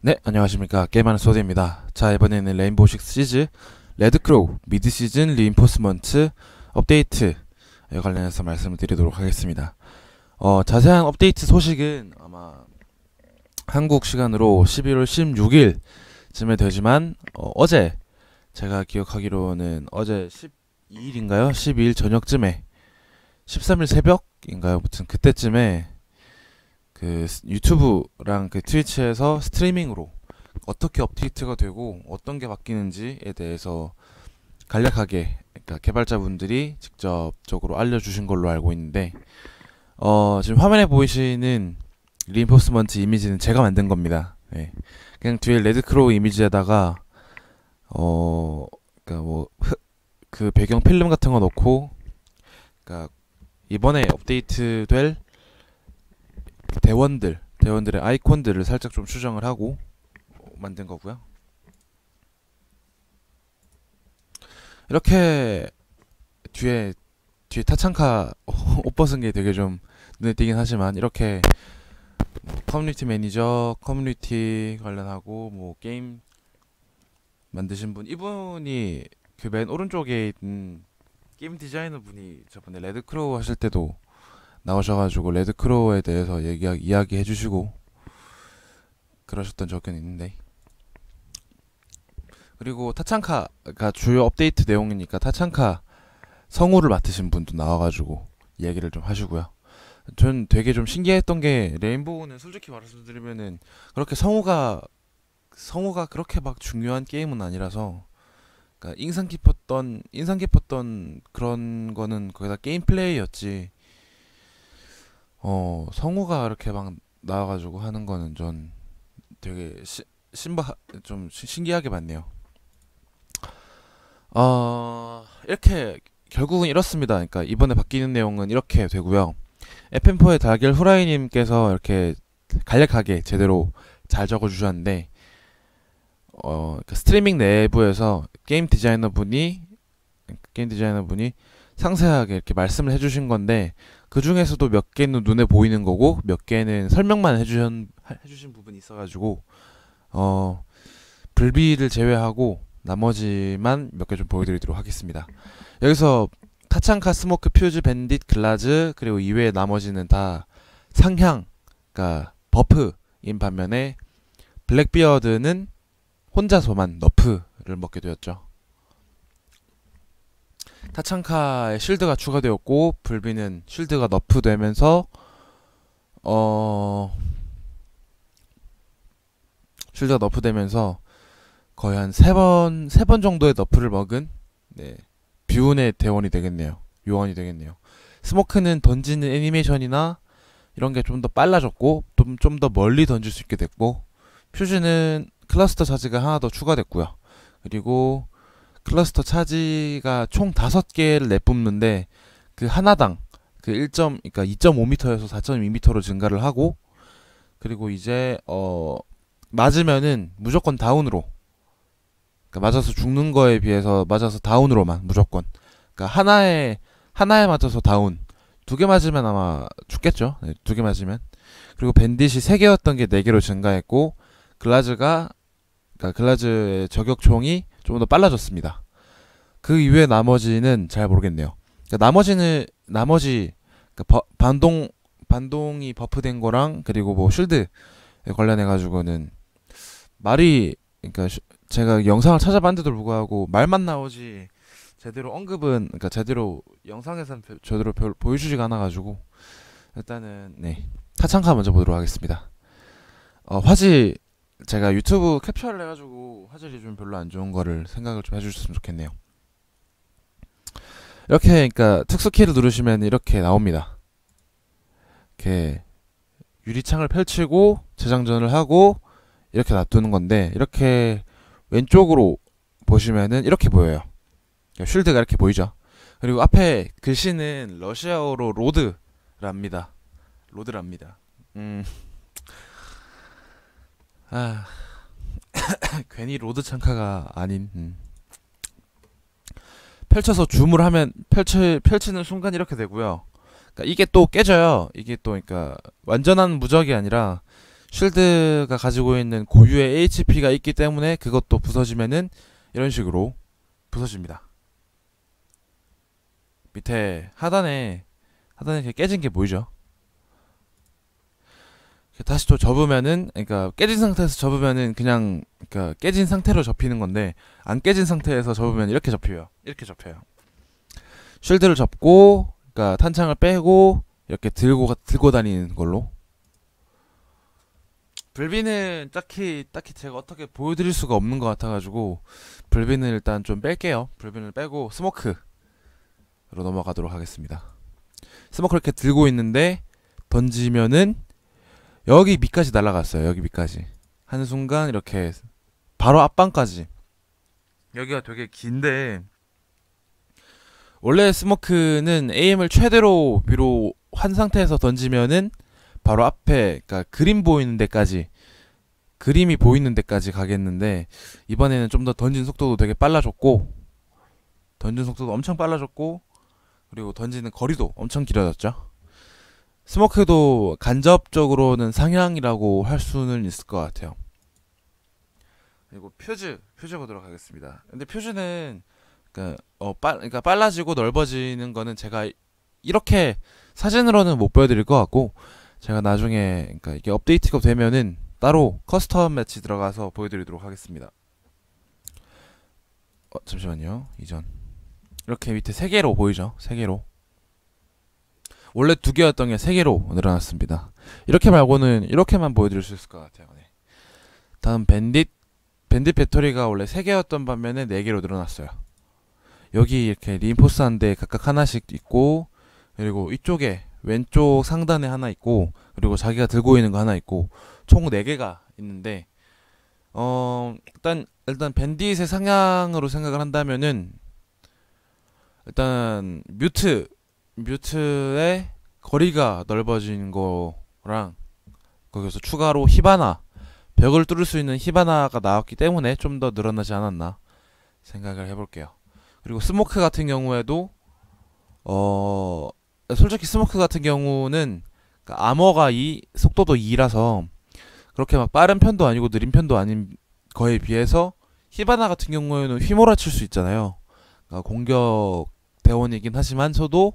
네 안녕하십니까 게임하는 소디입니다 자 이번에는 레인보우 식 시즈 레드크로우 미드 시즌 리인포스먼트 업데이트에 관련해서 말씀을 드리도록 하겠습니다 어 자세한 업데이트 소식은 아마 한국 시간으로 11월 16일쯤에 되지만 어, 제 제가 기억하기로는 어제 12일인가요? 12일 저녁쯤에 13일 새벽인가요? 무튼 그때쯤에 그 유튜브랑 그 트위치에서 스트리밍으로 어떻게 업데이트가 되고 어떤 게 바뀌는지에 대해서 간략하게 그러니까 개발자분들이 직접적으로 알려주신 걸로 알고 있는데 어, 지금 화면에 보이시는 리인포스먼트 이미지는 제가 만든 겁니다. 네. 그냥 뒤에 레드크로우 이미지에다가 어, 그러니까 뭐 그 배경 필름 같은 거 넣고 그러니까 이번에 업데이트될 대원들, 대원들의 아이콘들을 살짝 좀 수정을 하고 만든 거고요. 이렇게 뒤에 뒤에 타창카 옷 벗은 게 되게 좀 눈에 띄긴 하지만 이렇게 커뮤니티 매니저, 커뮤니티 관련하고 뭐 게임 만드신 분 이분이 그 맨 오른쪽에 있는 게임 디자이너 분이 저번에 레드크로우 하실 때도 나오셔가지고 레드크로우에 대해서 얘기 하 이야기해 주시고 그러셨던 적은 있는데 그리고 타창카가 주요 업데이트 내용이니까 타창카 성우를 맡으신 분도 나와가지고 얘기를좀 하시고요. 전 되게 좀 신기했던 게 레인보우는 솔직히 말씀드리면은 그렇게 성우가 성우가 그렇게 막 중요한 게임은 아니라서 그러니까 인상 깊었던 인상 깊었던 그런 거는 거기다 게임 플레이였지 어, 성우가 이렇게 막 나와가지고 하는 거는 전 되게 시, 신바 좀 시, 신기하게 봤네요. 어, 이렇게 결국은 이렇습니다. 그러니까 이번에 바뀌는 내용은 이렇게 되고요. 에펜포의 달걀 후라이님께서 이렇게 간략하게 제대로 잘 적어주셨는데 어, 그러니까 스트리밍 내부에서 게임 디자이너 분이 게임 디자이너 분이 상세하게 이렇게 말씀을 해주신 건데 그 중에서도 몇 개는 눈에 보이는 거고 몇 개는 설명만 해주신 해주신 부분이 있어가지고 어 불비를 제외하고 나머지만 몇 개 좀 보여드리도록 하겠습니다. 여기서 타창카 스모크 퓨즈 밴딧 글라즈 그리고 이외에 나머지는 다 상향 그러니까 버프인 반면에 블랙비어드는 혼자서만 너프를 먹게 되었죠. 타창카의 실드가 추가되었고 불비는 실드가 너프되면서 어실드가 너프되면서 거의 한 세 번 세 번 정도의 너프를 먹은 네 비운의 대원이 되겠네요 요원이 되겠네요 스모크는 던지는 애니메이션이나 이런 게 좀 더 빨라졌고 좀 좀 더 멀리 던질 수 있게 됐고 퓨즈는 클러스터 자지가 하나 더 추가됐고요 그리고 클러스터 차지가 총 다섯 개를 내뿜는데 그 하나당 그 1점 그러니까 2.5m에서 4.2m로 증가를 하고 그리고 이제 어 맞으면은 무조건 다운으로 그러니까 맞아서 죽는 거에 비해서 맞아서 다운으로만 무조건 그러니까 하나에 하나에 맞아서 다운 두 개 맞으면 아마 죽겠죠 네, 두 개 맞으면 그리고 밴딧이 세 개였던 게 네 개로 증가했고 글라즈가 그러니까 글라즈의 저격총이 조금 더 빨라졌습니다. 그 이외 나머지는 잘 모르겠네요. 그러니까 나머지는 나머지 그러니까 버, 반동 반동이 버프된 거랑 그리고 뭐 쉴드 관련해 가지고는 말이 그러니까 쉬, 제가 영상을 찾아봤는데도 불구하고 말만 나오지 제대로 언급은 그러니까 제대로 영상에서는 제대로 별, 보여주지가 않아 가지고 일단은 네 타창카 먼저 보도록 하겠습니다. 어, 화질 제가 유튜브 캡처를 해가지고 화질이 좀 별로 안 좋은 거를 생각을 좀 해주셨으면 좋겠네요. 이렇게 그러니까 특수 키를 누르시면 이렇게 나옵니다. 이렇게 유리창을 펼치고 재장전을 하고 이렇게 놔두는 건데 이렇게 왼쪽으로 보시면은 이렇게 보여요. 그러니까 쉴드가 이렇게 보이죠. 그리고 앞에 글씨는 러시아어로 로드랍니다. 로드랍니다. 음. 아 괜히 로드 창카가 아닌 음. 펼쳐서 줌을 하면 펼쳐 펼치는 순간 이렇게 되고요. 그러니까 이게 또 깨져요. 이게 또 그러니까 완전한 무적이 아니라 쉴드가 가지고 있는 고유의 HP가 있기 때문에 그것도 부서지면은 이런 식으로 부서집니다. 밑에 하단에 하단에 깨진 게 보이죠? 그 다시 또 접으면은 그러니까 깨진 상태에서 접으면은 그냥 그러니까 깨진 상태로 접히는 건데 안 깨진 상태에서 접으면 이렇게 접혀요. 이렇게 접혀요. 쉴드를 접고 그러니까 탄창을 빼고 이렇게 들고 들고 다니는 걸로. 불비는 딱히 딱히 제가 어떻게 보여드릴 수가 없는 것 같아가지고 불비는 일단 좀 뺄게요. 불비는 빼고 스모크로 넘어가도록 하겠습니다. 스모크 이렇게 들고 있는데 던지면은 여기 밑까지 날아갔어요. 여기 밑까지. 한순간 이렇게 바로 앞방까지. 여기가 되게 긴데 원래 스모크는 에임을 최대로 위로 한 상태에서 던지면은 바로 앞에 그러니까 그림 보이는 데까지 그림이 보이는 데까지 가겠는데 이번에는 좀 더 던진 속도도 되게 빨라졌고 던진 속도도 엄청 빨라졌고 그리고 던지는 거리도 엄청 길어졌죠. 스모크도 간접적으로는 상향이라고 할 수는 있을 것 같아요. 그리고 표즈, 표즈 보도록 하겠습니다. 근데 표즈는 그러니까, 어, 빨, 그러니까 빨라지고 넓어지는 거는 제가 이렇게 사진으로는 못 보여드릴 것 같고 제가 나중에 그러니까 이게 업데이트가 되면은 따로 커스텀 매치 들어가서 보여드리도록 하겠습니다. 어, 잠시만요. 이전 이렇게 밑에 세 개로 보이죠? 세 개로 원래 두 개였던 게 세 개로 늘어났습니다. 이렇게 말고는 이렇게만 보여드릴 수 있을 것 같아요. 네. 다음 밴딧 밴딧 배터리가 원래 세 개였던 반면에 네 개로 늘어났어요. 여기 이렇게 림포스 한 대 각각 하나씩 있고 그리고 이쪽에 왼쪽 상단에 하나 있고 그리고 자기가 들고 있는 거 하나 있고 총 네 개가 있는데 어 일단 일단 밴딧의 상향으로 생각을 한다면은 일단 뮤트 뮤트의 거리가 넓어진 거랑 거기서 추가로 히바나 벽을 뚫을 수 있는 히바나가 나왔기 때문에 좀 더 늘어나지 않았나 생각을 해볼게요. 그리고 스모크 같은 경우에도 어 솔직히 스모크 같은 경우는 그 암호가이 속도도 2라서 그렇게 막 빠른 편도 아니고 느린 편도 아닌 거에 비해서 히바나 같은 경우에는 휘몰아칠 수 있잖아요. 그러니까 공격 대원이긴 하지만 저도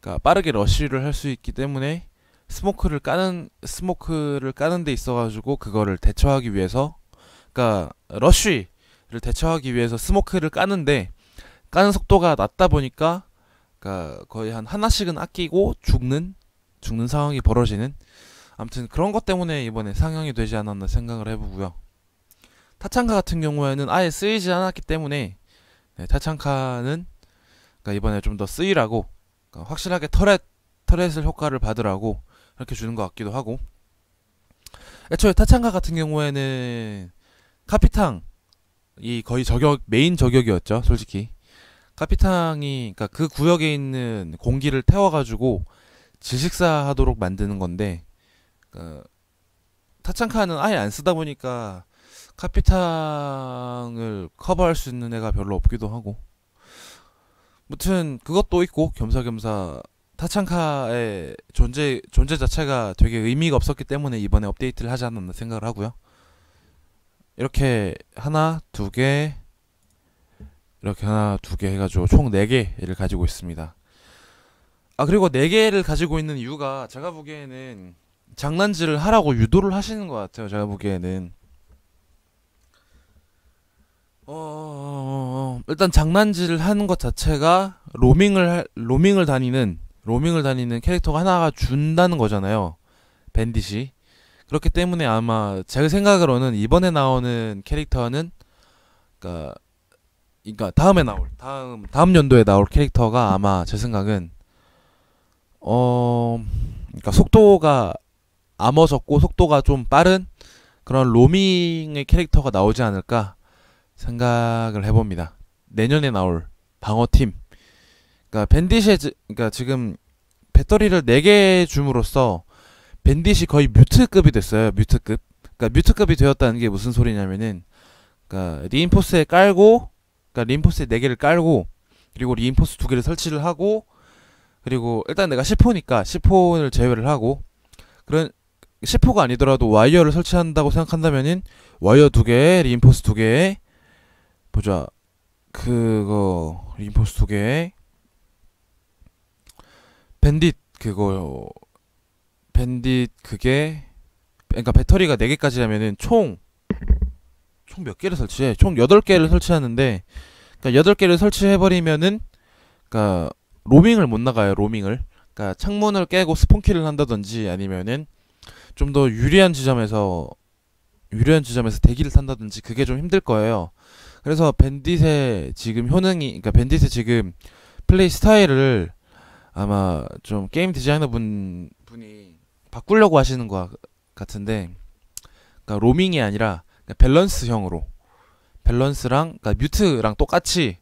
그러니까 빠르게 러쉬를 할 수 있기 때문에 스모크를 까는 스모크를 까는 데 있어 가지고 그거를 대처하기 위해서 그러니까 러쉬를 대처하기 위해서 스모크를 까는데 까는 속도가 낮다 보니까 그러니까 거의 한 하나씩은 아끼고 죽는 죽는 상황이 벌어지는 아무튼 그런 것 때문에 이번에 상영이 되지 않았나 생각을 해보고요. 타창카 같은 경우에는 아예 쓰이지 않았기 때문에 네, 타창카는 그러니까 이번에 좀 더 쓰이라고 그러니까 확실하게 터렛 터렛을 효과를 받으라고 이렇게 주는 것 같기도 하고 애초에 타창가 같은 경우에는 카피탕이 거의 저격 메인 저격이었죠 솔직히 카피탕이 그러니까 그 구역에 있는 공기를 태워가지고 질식사하도록 만드는 건데 그러니까 타창카는 아예 안 쓰다 보니까 카피탕을 커버할 수 있는 애가 별로 없기도 하고 무튼 그것도 있고 겸사겸사 타창카의 존재 존재 자체가 되게 의미가 없었기 때문에 이번에 업데이트를 하지 않았나 생각을 하고요. 이렇게 하나, 두 개, 이렇게 하나, 두 개 해가지고 총 네 개를 가지고 있습니다. 아 그리고 네 개를 가지고 있는 이유가 제가 보기에는 장난질을 하라고 유도를 하시는 것 같아요. 제가 보기에는 어, 어, 어, 어, 일단 장난질을 하는 것 자체가 로밍을 할, 로밍을 다니는 로밍을 다니는 캐릭터가 하나가 준다는 거잖아요. 밴디시 그렇기 때문에 아마 제 생각으로는 이번에 나오는 캐릭터는 그러니까 그러니까 다음에 나올 다음 다음 연도에 나올 캐릭터가 아마 제 생각은 어 그러니까 속도가 암어적고 속도가 좀 빠른 그런 로밍의 캐릭터가 나오지 않을까 생각을 해봅니다. 내년에 나올 방어팀. 그니까밴디딧즈그니까 그러니까 지금 배터리를 4개 줌으로써 밴디시 거의 뮤트급이 됐어요. 뮤트급. 그니까 뮤트급이 되었다는 게 무슨 소리냐면은 그니까 리인포스에 깔고 그니까 리인포스에 4개를 깔고 그리고 리인포스 2개를 설치를 하고 그리고 일단 내가 10호니까 10호를 제외를 하고 그런 10호가 아니더라도 와이어를 설치한다고 생각한다면은 와이어 2개, 리인포스 2개 보자. 그거 인포스 두 개. 밴딧 그거 밴딧 그게 그러니까 배터리가 4개까지라면은 총 총 몇 개를 설치해? 총 8개를 설치하는데 그러니까 8개를 설치해 버리면은 그러니까 로밍을 못 나가요, 로밍을. 그러니까 창문을 깨고 스폰키를 한다든지 아니면은 좀 더 유리한 지점에서 유리한 지점에서 대기를 탄다든지 그게 좀 힘들 거예요. 그래서 밴딧의 지금 효능이 그러니까 밴딧의 지금 플레이 스타일을 아마 좀 게임 디자이너 분 분이 바꾸려고 하시는 것 같은데 그러니까 로밍이 아니라 그러니까 밸런스형으로 밸런스랑 그러니까 뮤트랑 똑같이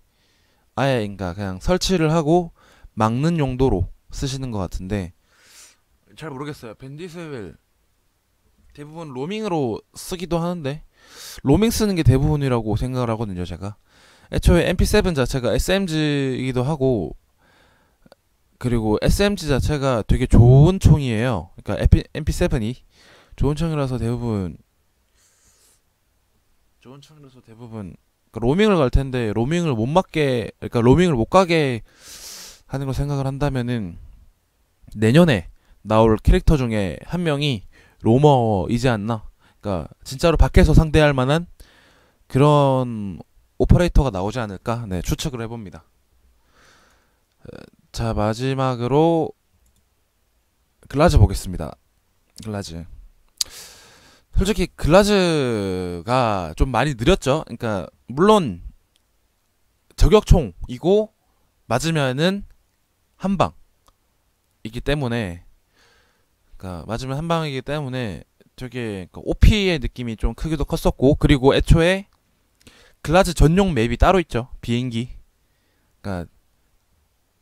아예 그러니까 그냥 설치를 하고 막는 용도로 쓰시는 것 같은데 잘 모르겠어요. 밴디스웰 대부분 로밍으로 쓰기도 하는데 로밍 쓰는 게 대부분이라고 생각을 하거든요, 제가. 애초에 MP7 자체가 SMG이기도 하고 그리고 SMG 자체가 되게 좋은 총이에요. 그러니까 MP7이 좋은 총이라서 대부분 좋은 총이라서 대부분 그러니까 로밍을 갈 텐데 로밍을 못 맞게 그러니까 로밍을 못 가게 하는 걸 생각을 한다면은 내년에 나올 캐릭터 중에 한 명이 로머이지 않나 그러니까 진짜로 밖에서 상대할 만한 그런 오퍼레이터가 나오지 않을까 네, 추측을 해봅니다. 자 마지막으로 글라즈 보겠습니다. 글라즈. 솔직히 글라즈가 좀 많이 느렸죠. 그러니까 물론 저격총이고 맞으면은 한 방이기 때문에 그러니까 맞으면 한 방이기 때문에 되게 그 OP의 느낌이 좀 크기도 컸었고 그리고 애초에 글라즈 전용 맵이 따로 있죠 비행기 그러니까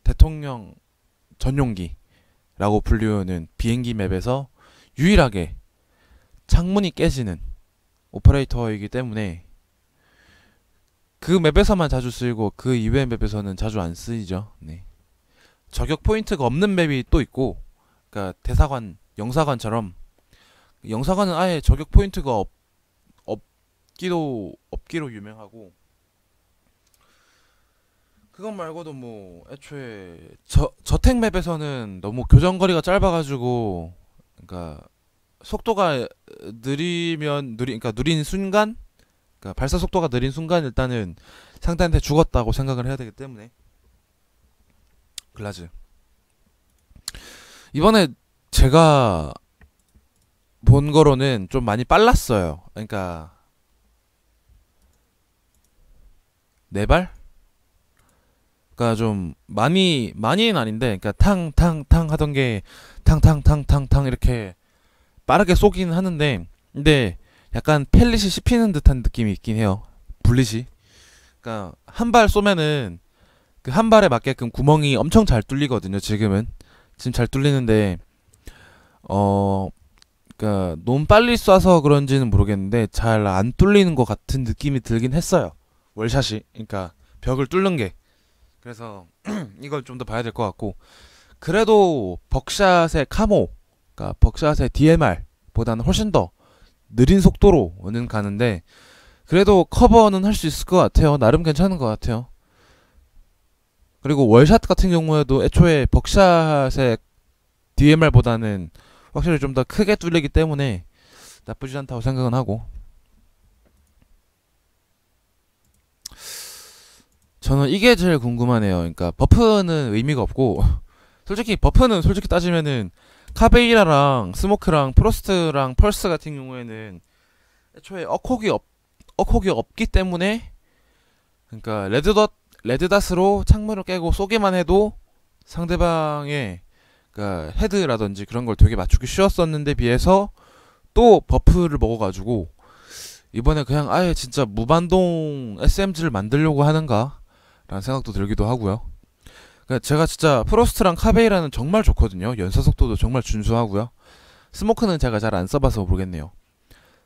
대통령 전용기라고 불리우는 비행기 맵에서 유일하게 창문이 깨지는 오퍼레이터이기 때문에 그 맵에서만 자주 쓰이고 그 이외 맵에서는 자주 안 쓰이죠. 네. 저격 포인트가 없는 맵이 또 있고, 그러니까 대사관, 영사관처럼 영사관은 아예 저격 포인트가 없, 없기도 없기로 유명하고 그것 말고도 뭐 애초에 저 저택 맵에서는 너무 교정 거리가 짧아가지고 그러니까 속도가 느리면 느리 그러니까 느린 순간 그러니까 발사 속도가 느린 순간 일단은 상대한테 죽었다고 생각을 해야 되기 때문에 글라즈 이번에 제가 본 거로는 좀 많이 빨랐어요. 그러니까 네 발? 그러니까 좀 많이 많이는 아닌데, 그러니까 탕탕탕 하던 게 탕탕탕탕탕 이렇게 빠르게 쏘긴 하는데, 근데 약간 펠릿이 씹히는 듯한 느낌이 있긴 해요. 분리시 그러니까 한 발 쏘면은 그 한 발에 맞게끔 구멍이 엄청 잘 뚫리거든요. 지금은 지금 잘 뚫리는데 어 그러니까 너무 빨리 쏴서 그런지는 모르겠는데 잘 안 뚫리는 것 같은 느낌이 들긴 했어요. 월샷이 그러니까 벽을 뚫는 게 그래서 이걸 좀 더 봐야 될 것 같고 그래도 벅샷의 카모 그러니까 벅샷의 DMR 보다는 훨씬 더 느린 속도로는 가는데 그래도 커버는 할 수 있을 것 같아요. 나름 괜찮은 것 같아요. 그리고 월샷 같은 경우에도 애초에 벅샷의 DMR보다는 확실히 좀 더 크게 뚫리기 때문에 나쁘지 않다고 생각은 하고 저는 이게 제일 궁금하네요. 그러니까 버프는 의미가 없고 솔직히 버프는 솔직히 따지면은 카베이라랑 스모크랑 프로스트랑 펄스 같은 경우에는 애초에 어콕이 없 어콕이 없기 때문에 그러니까 레드덧 레드닷으로 창문을 깨고 쏘기만 해도 상대방의 그러니까 헤드라든지 그런 걸 되게 맞추기 쉬웠었는데 비해서 또 버프를 먹어가지고 이번에 그냥 아예 진짜 무반동 SMG를 만들려고 하는가 라는 생각도 들기도 하고요. 그러니까 제가 진짜 프로스트랑 카베이라는 정말 좋거든요. 연사 속도도 정말 준수하고요. 스모크는 제가 잘 안 써봐서 모르겠네요.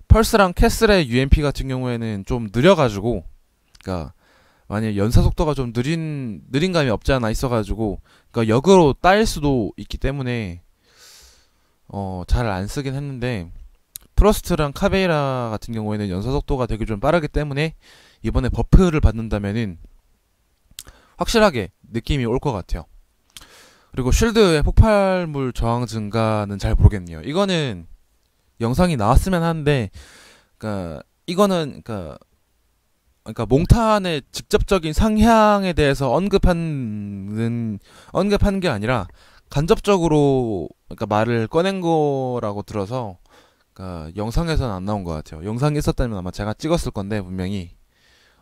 펄스랑 캐슬의 UMP 같은 경우에는 좀 느려가지고, 그러니까 만약 연사 속도가 좀 느린 느린 감이 없지 않아 있어가지고 그러니까 역으로 딸 수도 있기 때문에 어 잘 안 쓰긴 했는데 프로스트랑 카베이라 같은 경우에는 연사 속도가 되게 좀 빠르기 때문에 이번에 버프를 받는다면은 확실하게 느낌이 올 것 같아요. 그리고 쉴드의 폭발물 저항 증가는 잘 모르겠네요. 이거는 영상이 나왔으면 하는데, 그니까 이거는 그니까 그러니까 몽탄의 직접적인 상향에 대해서 언급하 언급한 게 아니라 간접적으로 그러니까 말을 꺼낸 거라고 들어서 그러니까 영상에서는 안 나온 것 같아요. 영상이 있었다면 아마 제가 찍었을 건데 분명히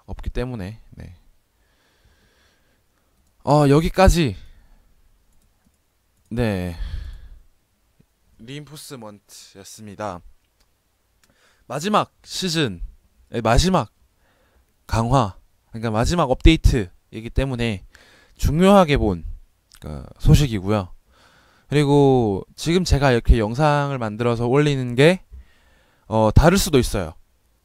없기 때문에 네. 어 여기까지 네 린포스먼트였습니다. 마지막 시즌 네, 마지막 강화, 그러니까 마지막 업데이트이기 때문에 중요하게 본 그러니까 소식이고요. 그리고 지금 제가 이렇게 영상을 만들어서 올리는 게 어, 다를 수도 있어요.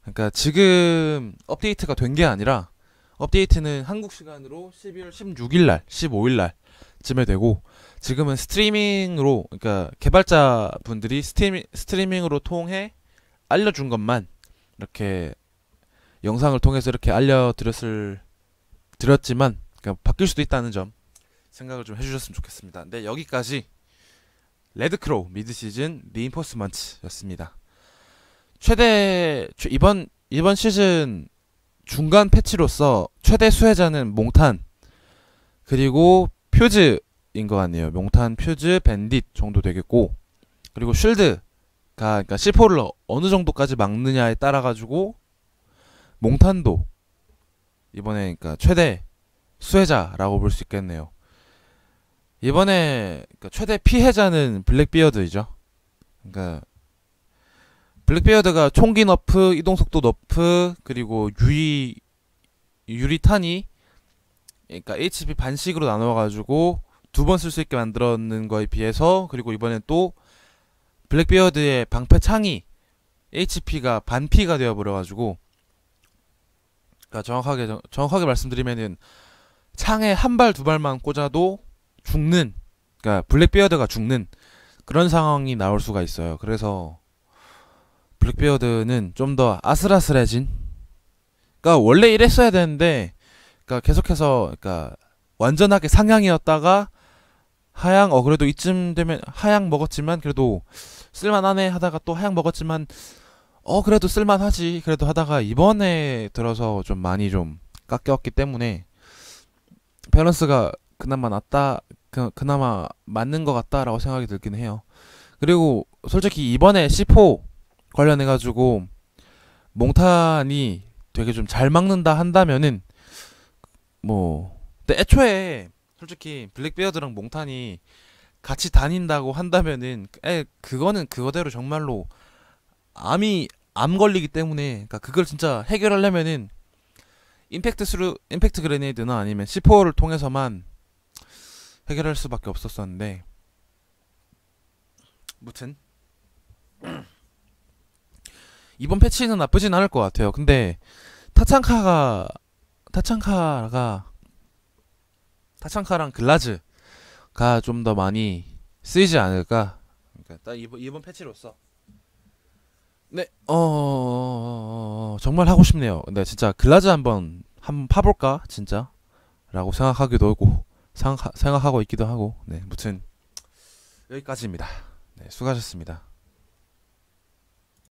그러니까 지금 업데이트가 된 게 아니라 업데이트는 한국 시간으로 12월 16일 날, 15일 날쯤에 되고 지금은 스트리밍으로 그러니까 개발자분들이 스트리밍 스트리밍으로 통해 알려준 것만 이렇게 영상을 통해서 이렇게 알려드렸을 드렸지만 그러니까 바뀔 수도 있다는 점 생각을 좀 해주셨으면 좋겠습니다. 근데 네, 여기까지 레드크로우 미드시즌 리인포스먼트였습니다. 최대 최, 이번 이번 시즌 중간 패치로서 최대 수혜자는 몽탄 그리고 퓨즈인 것 같네요. 몽탄, 퓨즈, 밴딧 정도 되겠고 그리고 쉴드가 그러니까 C4를 어느 정도까지 막느냐에 따라 가지고 몽탄도 이번에 그러니까 최대 수혜자라고 볼 수 있겠네요. 이번에 그러니까 최대 피해자는 블랙비어드이죠. 그러니까 블랙비어드가 총기 너프, 이동 속도 너프, 그리고 유리 유리탄이 그러니까 HP 반씩으로 나눠 가지고 두 번 쓸 수 있게 만들었는 거에 비해서 그리고 이번에또 블랙비어드의 방패 창이 HP가 반피가 되어 버려 가지고 그러니까 정확하게 정, 확하게 말씀드리면은 창에 한 발 두 발만 꽂아도 죽는 그러니까 블랙비어드가 죽는 그런 상황이 나올 수가 있어요. 그래서 블랙비어드는 좀 더 아슬아슬해진 그러니까 원래 이랬어야 되는데 그러니까 계속해서 그러니까 완전하게 상향이었다가 하향 어 그래도 이쯤 되면 하향 먹었지만 그래도 쓸만하네 하다가 또 하향 먹었지만 어 그래도 쓸만하지 그래도 하다가 이번에 들어서 좀 많이 좀 깎였기 때문에 밸런스가 그나마 낫다 그, 그나마 맞는 것 같다라고 생각이 들긴 해요 그리고 솔직히 이번에 C4 관련해 가지고 몽탄이 되게 좀 잘 막는다 한다면은 뭐 근데 애초에 솔직히 블랙베어드랑 몽탄이 같이 다닌다고 한다면은 에 그거는 그거대로 정말로 암이 암 걸리기 때문에 그러니까 그걸 진짜 해결하려면은 임팩트 스루 임팩트 그레네이드나 아니면 C4를 통해서만 해결할 수밖에 없었었는데 무튼 이번 패치는 나쁘진 않을 것 같아요. 근데 타창카가 타창카가 타창카랑 글라즈가 좀 더 많이 쓰이지 않을까? 그러니까 딱 이번 이번 패치로서 네. 어 어, 어, 어, 어, 정말 하고 싶네요. 근데 진짜 글라즈 한번 한번 파볼까 진짜? 라고 생각하기도 하고 생각, 생각하고 있기도 하고 네 무튼 여기까지입니다. 네 수고하셨습니다.